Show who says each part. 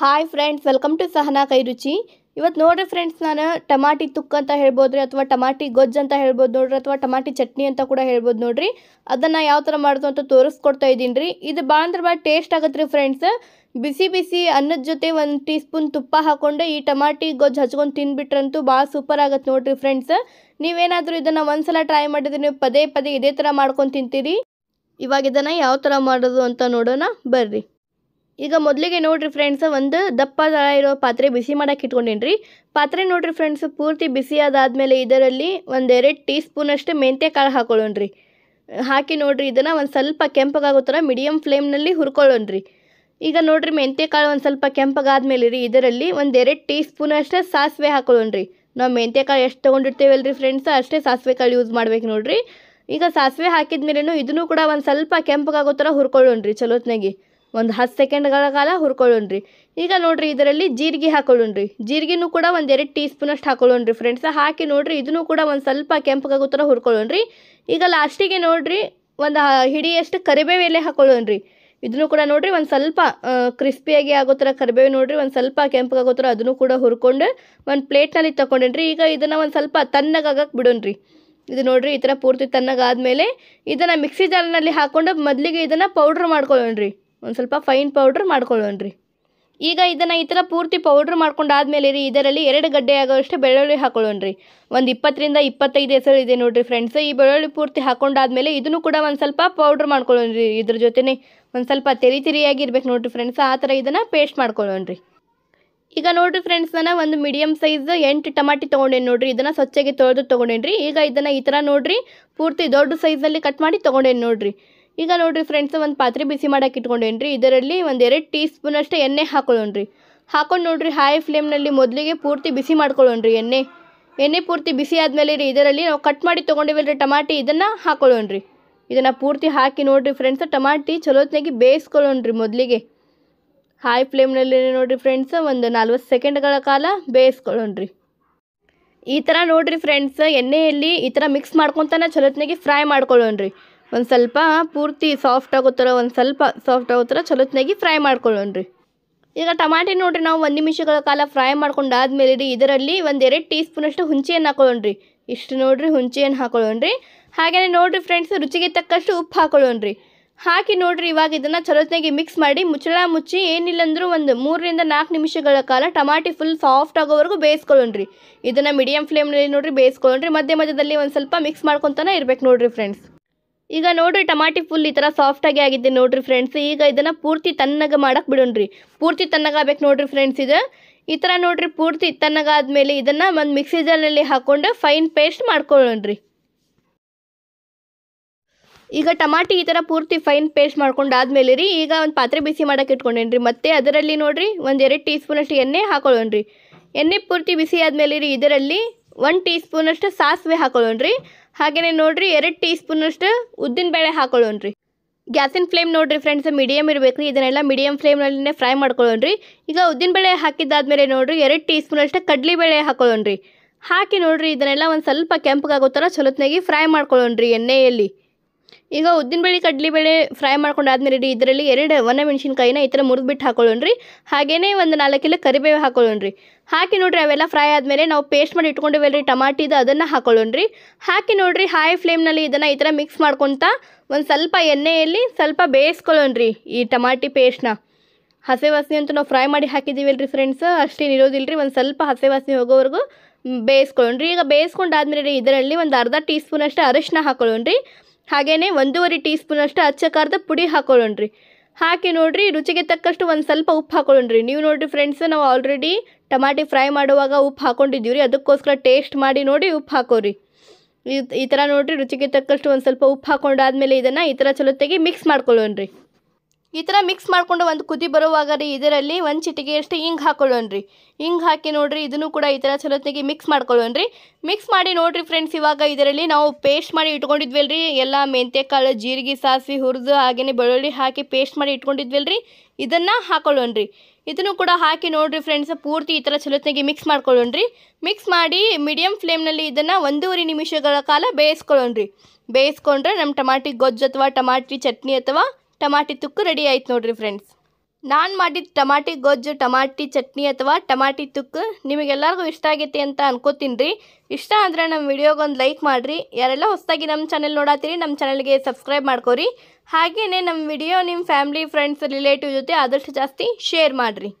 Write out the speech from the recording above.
Speaker 1: hi friends welcome to Sahana Kairuchi ಇವತ್ತು ನೋಡ್ರಿ friends ನಾನು ಟಮಾಟಿ ತುಕ್ಕ ಅಂತ ರೀ ಅಥವಾ ಟಮಾಟಿ ಗೊಜ್ಜು ಅಂತ ಹೇಳ್ಬೋದು ನೋಡ್ರಿ ಅಥವಾ ಟಮಾಟಿ ಚಟ್ನಿ ಅಂತ ಕೂಡ ಹೇಳ್ಬೋದು ನೋಡ್ರಿ ಅದನ್ನು ಯಾವ ಥರ ಮಾಡೋದು ಅಂತ ತೋರಿಸ್ಕೊಡ್ತಾ ಇದ್ದೀನಿ ರೀ ಇದು ಭಾಳ ಅಂದ್ರೆ ಭಾಳ ಟೇಸ್ಟ್ ಆಗುತ್ತೆ ರೀ ಫ್ರೆಂಡ್ಸ್ ಬಿಸಿ ಬಿಸಿ ಅನ್ನದ ಜೊತೆ ಒಂದು ಟೀ ಸ್ಪೂನ್ ತುಪ್ಪ ಹಾಕೊಂಡು ಈ ಟಮಾಟಿ ಗೊಜ್ಜು ಹಚ್ಕೊಂಡು ತಿನ್ಬಿಟ್ರಂತೂ ಭಾಳ ಸೂಪರ್ ಆಗುತ್ತೆ ನೋಡ್ರಿ ಫ್ರೆಂಡ್ಸ್ ನೀವೇನಾದರೂ ಇದನ್ನು ಒಂದ್ಸಲ ಟ್ರೈ ಮಾಡಿದ್ರೆ ನೀವು ಪದೇ ಪದೇ ಇದೇ ಥರ ಮಾಡ್ಕೊಂಡು ತಿಂತೀರಿ ಇವಾಗ ಇದನ್ನು ಯಾವ ಥರ ಮಾಡೋದು ಅಂತ ನೋಡೋಣ ಬರ್ರಿ ಈಗ ಮೊದಲಿಗೆ ನೋಡಿರಿ ಫ್ರೆಂಡ್ಸ್ ಒಂದು ದಪ್ಪ ದಳ ಇರೋ ಪಾತ್ರೆ ಬಿಸಿ ಮಾಡೋಕೆ ಇಟ್ಕೊಂಡೇನಿ ರೀ ಪಾತ್ರೆ ನೋಡಿರಿ ಫ್ರೆಂಡ್ಸ್ ಪೂರ್ತಿ ಬಿಸಿ ಅದಾದಮೇಲೆ ಇದರಲ್ಲಿ ಒಂದೆರಡು ಟೀ ಸ್ಪೂನಷ್ಟು ಮೆಂತ್ಯ ಕಾಳು ಹಾಕೊಳ್ಳೋಣ್ರಿ ಹಾಕಿ ನೋಡಿರಿ ಇದನ್ನು ಒಂದು ಸ್ವಲ್ಪ ಕೆಂಪಗಾಗೋ ಥರ ಮೀಡಿಯಮ್ ಫ್ಲೇಮ್ನಲ್ಲಿ ರೀ ಈಗ ನೋಡಿರಿ ಮೆಂತ್ಯ ಕಾಳು ಒಂದು ಸ್ವಲ್ಪ ಕೆಂಪಗಾದ್ಮೇಲೆ ರೀ ಇದರಲ್ಲಿ ಎರಡು ಟೀ ಸ್ಪೂನಷ್ಟು ಸಾಸಿವೆ ಹಾಕೊಳ್ಳೋಣ್ರಿ ನಾವು ಮೆಂತ್ಯ ಕಾಳು ಎಷ್ಟು ತೊಗೊಂಡಿರ್ತೇವಲ್ರಿ ಫ್ರೆಂಡ್ಸ್ ಅಷ್ಟೇ ಸಾಸಿವೆ ಕಾಳು ಯೂಸ್ ಮಾಡ್ಬೇಕು ನೋಡಿರಿ ಈಗ ಸಾಸಿವೆ ಹಾಕಿದ ಇದನ್ನು ಕೂಡ ಒಂದು ಸ್ವಲ್ಪ ಕೆಂಪಗಾಗೋ ಥರ ರೀ ಚಲೋತ್ನಾಗಿ ಒಂದು ಹತ್ತು ಸೆಕೆಂಡ್ಗಳ ಕಾಲ ಹುರ್ಕೊಳ್ಳೋಣ್ರಿ ಈಗ ನೋಡಿರಿ ಇದರಲ್ಲಿ ಜೀರಿಗೆ ಹಾಕೊಳ್ಳೋಣ್ರಿ ಜೀರಿಗೆನೂ ಕೂಡ ಒಂದು ಎರಡು ಟೀ ಸ್ಪೂನಷ್ಟು ಹಾಕೊಳ್ಳೋಣ್ರಿ ಫ್ರೆಂಡ್ಸ ಹಾಕಿ ನೋಡಿರಿ ಇದನ್ನು ಕೂಡ ಒಂದು ಸ್ವಲ್ಪ ಕೆಂಪಗಾಗೋ ಥರ ಹುರ್ಕೊಳ್ಳೋಣ್ರಿ ಈಗ ಲಾಸ್ಟಿಗೆ ನೋಡಿರಿ ಒಂದು ಹಿಡಿಯಷ್ಟು ಕರಿಬೇವು ಎಲೆ ಹಾಕೊಳ್ಳೋಣ್ರಿ ಇದನ್ನು ಕೂಡ ನೋಡಿರಿ ಒಂದು ಸ್ವಲ್ಪ ಕ್ರಿಸ್ಪಿಯಾಗಿ ಆಗೋ ಥರ ಕರಿಬೇವು ನೋಡಿರಿ ಒಂದು ಸ್ವಲ್ಪ ಕೆಂಪಗಾಗೋ ಥರ ಅದನ್ನು ಕೂಡ ಹುರ್ಕೊಂಡು ಒಂದು ಪ್ಲೇಟ್ನಲ್ಲಿ ತಗೊಂಡೇನ್ರಿ ಈಗ ಇದನ್ನು ಒಂದು ಸ್ವಲ್ಪ ತಣ್ಣಗಾಗಕ್ಕೆ ಬಿಡೋಣ್ರಿ ಇದು ನೋಡಿರಿ ಈ ಥರ ಪೂರ್ತಿ ತಣ್ಣಗಾದ ಮೇಲೆ ಇದನ್ನು ಮಿಕ್ಸಿ ಜಾರ್ನಲ್ಲಿ ಹಾಕ್ಕೊಂಡು ಮೊದಲಿಗೆ ಇದನ್ನು ಪೌಡ್ರ್ ಮಾಡ್ಕೊಳ್ಳೋಣ್ರಿ ಒಂದು ಸ್ವಲ್ಪ ಫೈನ್ ಪೌಡ್ರ್ ಮಾಡ್ಕೊಳ್ಳೋಣ ರೀ ಈಗ ಇದನ್ನು ಈ ಥರ ಪೂರ್ತಿ ಪೌಡ್ರ್ ಮಾಡ್ಕೊಂಡಾದ್ಮೇಲೆ ರೀ ಇದರಲ್ಲಿ ಎರಡು ಗಡ್ಡೆ ಆಗೋಷ್ಟು ಬೆಳ್ಳುಳ್ಳಿ ಹಾಕೊಳ್ಳೋಣ ರೀ ಒಂದು ಇಪ್ಪತ್ತರಿಂದ ಇಪ್ಪತ್ತೈದು ಹೆಸರು ಇದೆ ನೋಡಿರಿ ಫ್ರೆಂಡ್ಸ್ ಈ ಬೆಳ್ಳುಳ್ಳಿ ಪೂರ್ತಿ ಹಾಕೊಂಡಾದ್ಮೇಲೆ ಇದನ್ನು ಕೂಡ ಒಂದು ಸ್ವಲ್ಪ ಪೌಡ್ರ್ ಮಾಡ್ಕೊಳ್ಳೋಣ ರೀ ಇದ್ರ ಜೊತೆನೇ ಒಂದು ಸ್ವಲ್ಪ ತೆರಿ ತಿರಿಯಾಗಿರ್ಬೇಕು ನೋಡಿರಿ ಫ್ರೆಂಡ್ಸ್ ಆ ಥರ ಇದನ್ನು ಪೇಸ್ಟ್ ಮಾಡ್ಕೊಳ್ಳೋಣ ರೀ ಈಗ ನೋಡಿರಿ ಫ್ರೆಂಡ್ಸ್ ನಾನು ಒಂದು ಮೀಡಿಯಮ್ ಸೈಜ್ ಎಂಟು ಟಮಾಟಿ ತೊಗೊಂಡೇನೆ ನೋಡಿರಿ ಇದನ್ನು ಸ್ವಚ್ಛಗೆ ತೊಳೆದು ತೊಗೊಂಡೇನು ರೀ ಈಗ ಇದನ್ನು ಈ ಥರ ನೋಡಿರಿ ಪೂರ್ತಿ ದೊಡ್ಡ ಸೈಜಲ್ಲಿ ಕಟ್ ಮಾಡಿ ತೊಗೊಂಡೇನೆ ನೋಡಿರಿ ಈಗ ನೋಡಿರಿ ಫ್ರೆಂಡ್ಸ್ ಒಂದು ಪಾತ್ರೆ ಬಿಸಿ ಮಾಡೋಕೆ ಇಟ್ಕೊಂಡೇನ್ರಿ ಇದರಲ್ಲಿ ಒಂದು ಎರಡು ಟೀ ಸ್ಪೂನ್ ಅಷ್ಟೇ ಎಣ್ಣೆ ಹಾಕೊಳ್ಳೋಣ್ರಿ ಹಾಕೊಂಡು ನೋಡ್ರಿ ಹೈ ಫ್ಲೇಮ್ನಲ್ಲಿ ಮೊದಲಿಗೆ ಪೂರ್ತಿ ಬಿಸಿ ಮಾಡ್ಕೊಳ್ಳೋಣ್ರಿ ಎಣ್ಣೆ ಎಣ್ಣೆ ಪೂರ್ತಿ ಬಿಸಿ ಆದಮೇಲೆ ರೀ ಇದರಲ್ಲಿ ನಾವು ಕಟ್ ಮಾಡಿ ತೊಗೊಂಡಿವಲ್ರಿ ಟಮಾಟಿ ಇದನ್ನು ಹಾಕೊಳ್ಳೋಣ್ರಿ ಇದನ್ನು ಪೂರ್ತಿ ಹಾಕಿ ನೋಡಿರಿ ಫ್ರೆಂಡ್ಸ್ ಟಮಾಟಿ ಚಲೋತ್ನಾಗಿ ಬೇಯಿಸ್ಕೊಳ್ಳೋಣ್ರಿ ಮೊದಲಿಗೆ ಹೈ ಫ್ಲೇಮ್ನಲ್ಲಿ ನೋಡಿರಿ ಫ್ರೆಂಡ್ಸ್ ಒಂದು ನಲ್ವತ್ತು ಸೆಕೆಂಡ್ಗಳ ಕಾಲ ಬೇಯಿಸ್ಕೊಳ್ಳೋಣ್ರಿ ಈ ಥರ ನೋಡಿರಿ ಫ್ರೆಂಡ್ಸ್ ಎಣ್ಣೆಯಲ್ಲಿ ಈ ಥರ ಮಿಕ್ಸ್ ಮಾಡ್ಕೊತಾನೆ ಚಲೋತ್ನಾಗಿ ಫ್ರೈ ಮಾಡ್ಕೊಳ್ಳೋಣ್ರಿ ಒಂದು ಸ್ವಲ್ಪ ಪೂರ್ತಿ ಸಾಫ್ಟ್ ಆಗೋ ಥರ ಒಂದು ಸ್ವಲ್ಪ ಸಾಫ್ಟ್ ಆಗೋ ಥರ ಚಲೋತ್ನಾಗಿ ಫ್ರೈ ಮಾಡ್ಕೊಳ್ಳೋಣ್ರಿ ಈಗ ಟಮಾಟೆ ನೋಡಿರಿ ನಾವು ಒಂದು ನಿಮಿಷಗಳ ಕಾಲ ಫ್ರೈ ಆದಮೇಲೆ ರೀ ಇದರಲ್ಲಿ ಒಂದು ಎರಡು ಟೀ ಸ್ಪೂನಷ್ಟು ಹುಂಚೆಯನ್ನು ಹಾಕೊಳ್ಳೋಣ್ರಿ ಇಷ್ಟು ನೋಡಿರಿ ಹುಂಚೆಯನ್ನು ಹಾಕೊಳ್ಳೋಣ್ರಿ ಹಾಗೆಯೇ ನೋಡಿರಿ ಫ್ರೆಂಡ್ಸ್ ರುಚಿಗೆ ತಕ್ಕಷ್ಟು ಉಪ್ಪು ರೀ ಹಾಕಿ ನೋಡಿರಿ ಇವಾಗ ಇದನ್ನು ಚಲೋತ್ನಾಗಿ ಮಿಕ್ಸ್ ಮಾಡಿ ಮುಚ್ಚಳ ಮುಚ್ಚಿ ಏನಿಲ್ಲಂದ್ರೂ ಒಂದು ಮೂರರಿಂದ ನಾಲ್ಕು ನಿಮಿಷಗಳ ಕಾಲ ಟಮಾಟಿ ಫುಲ್ ಸಾಫ್ಟ್ ಆಗೋವರೆಗೂ ಬೇಯಿಸ್ಕೊಳ್ಳೋಣ್ರಿ ಇದನ್ನು ಮೀಡಿಯಮ್ ಫ್ಲೇಮ್ನಲ್ಲಿ ನೋಡಿರಿ ಬೇಯಿಸ್ಕೊಳ್ಳೋಣ್ರಿ ಮಧ್ಯ ಮಧ್ಯದಲ್ಲಿ ಒಂದು ಸ್ವಲ್ಪ ಮಿಕ್ಸ್ ಮಾಡ್ಕೊತಾನೆ ಇರ್ಬೇಕು ನೋಡಿರಿ ಫ್ರೆಂಡ್ಸ್ ಈಗ ನೋಡ್ರಿ ಟಮಾಟಿ ಫುಲ್ ಈ ಥರ ಆಗಿ ಆಗಿದೆ ನೋಡ್ರಿ ಫ್ರೆಂಡ್ಸ್ ಈಗ ಇದನ್ನು ಪೂರ್ತಿ ತಣ್ಣಗೆ ಮಾಡಕ್ಕೆ ಬಿಡೋಣ್ರಿ ಪೂರ್ತಿ ತನ್ನಾಗಬೇಕು ನೋಡ್ರಿ ಫ್ರೆಂಡ್ಸ್ ಇದು ಈ ಥರ ನೋಡ್ರಿ ಪೂರ್ತಿ ತಣ್ಣಗಾದ್ಮೇಲೆ ಇದನ್ನು ಒಂದು ಮಿಕ್ಸಿ ಜಾರಲ್ಲಿ ಹಾಕ್ಕೊಂಡು ಫೈನ್ ಪೇಸ್ಟ್ ಮಾಡ್ಕೊಳ್ಳೋಣ್ರಿ ಈಗ ಟಮಾಟಿ ಈ ಥರ ಪೂರ್ತಿ ಫೈನ್ ಪೇಸ್ಟ್ ಮಾಡ್ಕೊಂಡಾದ್ಮೇಲೆ ರೀ ಈಗ ಒಂದು ಪಾತ್ರೆ ಬಿಸಿ ಮಾಡೋಕೆ ಇಟ್ಕೊಂಡೇನ್ರಿ ಮತ್ತೆ ಅದರಲ್ಲಿ ನೋಡಿರಿ ಒಂದು ಎರಡು ಟೀ ಸ್ಪೂನಷ್ಟು ಎಣ್ಣೆ ಹಾಕೊಳ್ಳೋಣ್ರಿ ಎಣ್ಣೆ ಪೂರ್ತಿ ಬಿಸಿ ಆದಮೇಲೆ ರೀ ಇದರಲ್ಲಿ ಒಂದು ಟೀ ಸ್ಪೂನಷ್ಟು ಸಾಸಿವೆ ಹಾಕೊಳ್ಳೋಣ್ರಿ ಹಾಗೆಯೇ ನೋಡಿರಿ ಎರಡು ಟೀ ಸ್ಪೂನಷ್ಟು ಬೇಳೆ ಹಾಕೊಳ್ಳೋಣ್ರಿ ಗ್ಯಾಸಿನ ಫ್ಲೇಮ್ ನೋಡಿರಿ ಫ್ರೆಂಡ್ಸ್ ಮೀಡಿಯಮ್ ಇರಬೇಕು ರೀ ಇದನ್ನೆಲ್ಲ ಮೀಡಿಯಮ್ ಫ್ಲೇಮ್ನಲ್ಲಿನೇ ಫ್ರೈ ಮಾಡ್ಕೊಳ್ಳೋಣ್ರಿ ಈಗ ಉದ್ದಿನಬೇಳೆ ಹಾಕಿದ್ದಾದ್ಮೇಲೆ ನೋಡಿರಿ ಎರಡು ಟೀ ಸ್ಪೂನಷ್ಟು ಬೇಳೆ ಹಾಕೊಳ್ಳೋಣ್ರಿ ಹಾಕಿ ನೋಡಿರಿ ಇದನ್ನೆಲ್ಲ ಒಂದು ಸ್ವಲ್ಪ ಕೆಂಪಗಾಗೋ ಥರ ಚಲೋತ್ನಾಗಿ ಫ್ರೈ ಮಾಡ್ಕೊಳ್ಳೋಣ್ರಿ ಎಣ್ಣೆಯಲ್ಲಿ ಈಗ ಉದ್ದಿನಬೇಳೆ ಬೇಳೆ ಫ್ರೈ ಆದ್ಮೇಲೆ ರೀ ಇದರಲ್ಲಿ ಎರಡು ಒಣ ಮೆಣಸಿನ್ಕಾಯಿನ ಈ ಥರ ಮುರಿದ್ಬಿಟ್ಟು ಹಾಕೊಳ್ಳೋಣ್ರಿ ಹಾಗೆಯೇ ಒಂದು ನಾಲ್ಕು ಕಿಲೋ ಕರಿಬೇವು ಹಾಕೊಳ್ಳೋಣ್ರಿ ಹಾಕಿ ನೋಡ್ರಿ ಅವೆಲ್ಲ ಫ್ರೈ ಆದಮೇಲೆ ನಾವು ಪೇಸ್ಟ್ ಮಾಡಿ ರೀ ಟಮಾಟಿದು ಅದನ್ನು ಹಾಕೊಳ್ಳೋಣ್ರಿ ಹಾಕಿ ನೋಡಿರಿ ಹೈ ಫ್ಲೇಮ್ನಲ್ಲಿ ಇದನ್ನು ಈ ಥರ ಮಿಕ್ಸ್ ಮಾಡ್ಕೊತಾ ಒಂದು ಸ್ವಲ್ಪ ಎಣ್ಣೆಯಲ್ಲಿ ಸ್ವಲ್ಪ ಬೇಯಿಸ್ಕೊಳ್ಳೋಣ್ರಿ ಈ ಟಮಾಟಿ ಪೇಸ್ಟ್ನ ಹಸೆ ವಾಸನೆ ಅಂತೂ ನಾವು ಫ್ರೈ ಮಾಡಿ ರೀ ಫ್ರೆಂಡ್ಸ್ ಅಷ್ಟೇನು ರೀ ಒಂದು ಸ್ವಲ್ಪ ಹಸೆ ವಾಸನೆ ಹೋಗೋವರೆಗೂ ಬೇಯಿಸ್ಕೊಳ್ಳೋಣ್ರಿ ಈಗ ಬೇಯಿಸ್ಕೊಂಡಾದ್ಮೇಲೆ ಇದರಲ್ಲಿ ಒಂದು ಅರ್ಧ ಟೀ ಸ್ಪೂನಷ್ಟು ಅರಶಿನ ಹಾಕೊಳ್ಳೋಣ್ರಿ ಹಾಗೆಯೇ ಒಂದೂವರೆ ಟೀ ಸ್ಪೂನಷ್ಟು ಅಚ್ಚ ಖಾರದ ಪುಡಿ ಹಾಕೊಳ್ಳೋಣ್ರಿ ಹಾಕಿ ನೋಡಿರಿ ರುಚಿಗೆ ತಕ್ಕಷ್ಟು ಒಂದು ಸ್ವಲ್ಪ ಉಪ್ಪು ಹಾಕೊಳ್ಳೋಣ್ರಿ ನೀವು ನೋಡಿರಿ ಫ್ರೆಂಡ್ಸ್ ನಾವು ಆಲ್ರೆಡಿ ಟಮಾಟಿ ಫ್ರೈ ಮಾಡುವಾಗ ಉಪ್ಪು ಹಾಕೊಂಡಿದ್ದೀವಿ ರೀ ಅದಕ್ಕೋಸ್ಕರ ಟೇಸ್ಟ್ ಮಾಡಿ ನೋಡಿ ಉಪ್ಪು ಹಾಕೋರಿ ಈ ಈ ಥರ ನೋಡಿರಿ ರುಚಿಗೆ ತಕ್ಕಷ್ಟು ಒಂದು ಸ್ವಲ್ಪ ಉಪ್ಪು ಹಾಕೊಂಡಾದಮೇಲೆ ಇದನ್ನು ಈ ಥರ ಚಲೋತ್ತಾಗಿ ಮಿಕ್ಸ್ ಮಾಡ್ಕೊಳ್ಳೋಣ್ರಿ ಈ ಥರ ಮಿಕ್ಸ್ ಮಾಡಿಕೊಂಡು ಒಂದು ಕುದಿ ಬರುವಾಗ ರೀ ಇದರಲ್ಲಿ ಒಂದು ಚಿಟಿಕೆ ಎಷ್ಟು ಹಿಂಗೆ ಹಾಕೊಳ್ಳೋಣ ರೀ ಹಿಂಗೆ ಹಾಕಿ ನೋಡಿರಿ ಇದನ್ನು ಕೂಡ ಈ ಥರ ಚಲೋತ್ನಾಗಿ ಮಿಕ್ಸ್ ಮಾಡ್ಕೊಳ್ಳೋಣ ರೀ ಮಿಕ್ಸ್ ಮಾಡಿ ನೋಡಿರಿ ಫ್ರೆಂಡ್ಸ್ ಇವಾಗ ಇದರಲ್ಲಿ ನಾವು ಪೇಸ್ಟ್ ಮಾಡಿ ರೀ ಎಲ್ಲ ಮೆಂತ್ಯಕಾಳು ಜೀರಿಗೆ ಸಾಸಿವೆ ಹುರಿದು ಹಾಗೆಯೇ ಬೆಳ್ಳುಳ್ಳಿ ಹಾಕಿ ಪೇಸ್ಟ್ ಮಾಡಿ ಇಟ್ಕೊಂಡಿದ್ವಲ್ರಿ ಇದನ್ನು ಹಾಕೊಳ್ಳೋಣ ರೀ ಇದನ್ನು ಕೂಡ ಹಾಕಿ ನೋಡಿರಿ ಫ್ರೆಂಡ್ಸ್ ಪೂರ್ತಿ ಈ ಥರ ಚಲೋತ್ನಾಗಿ ಮಿಕ್ಸ್ ಮಾಡ್ಕೊಳ್ಳೋಣ್ರಿ ಮಿಕ್ಸ್ ಮಾಡಿ ಮೀಡಿಯಮ್ ಫ್ಲೇಮ್ನಲ್ಲಿ ಇದನ್ನು ಒಂದೂವರೆ ನಿಮಿಷಗಳ ಕಾಲ ಬೇಯಿಸ್ಕೊಳ್ಳೋಣ್ರಿ ಬೇಯಿಸ್ಕೊಂಡ್ರೆ ನಮ್ಮ ಟಮಾಟಿ ಗೊಜ್ಜು ಅಥವಾ ಟಮಾಟಿ ಚಟ್ನಿ ಅಥವಾ ಟಮಾಟಿ ತುಕ್ಕು ರೆಡಿ ಆಯ್ತು ನೋಡಿರಿ ಫ್ರೆಂಡ್ಸ್ ನಾನು ಮಾಡಿದ ಟಮಾಟಿ ಗೊಜ್ಜು ಟಮಾಟಿ ಚಟ್ನಿ ಅಥವಾ ಟಮಾಟಿ ತುಕ್ಕು ನಿಮಗೆಲ್ಲರಿಗೂ ಇಷ್ಟ ಆಗೈತಿ ಅಂತ ಅನ್ಕೋತೀನಿ ರೀ ಇಷ್ಟ ಆದರೆ ನಮ್ಮ ಒಂದು ಲೈಕ್ ಮಾಡಿರಿ ಯಾರೆಲ್ಲ ಹೊಸದಾಗಿ ನಮ್ಮ ಚಾನೆಲ್ ನೋಡತ್ತೀರಿ ನಮ್ಮ ಚಾನಲ್ಗೆ ಸಬ್ಸ್ಕ್ರೈಬ್ ಮಾಡ್ಕೋರಿ ಹಾಗೆಯೇ ನಮ್ಮ ವಿಡಿಯೋ ನಿಮ್ಮ ಫ್ಯಾಮಿಲಿ ಫ್ರೆಂಡ್ಸ್ ರಿಲೇಟಿವ್ ಜೊತೆ ಆದಷ್ಟು ಜಾಸ್ತಿ ಶೇರ್ ಮಾಡಿರಿ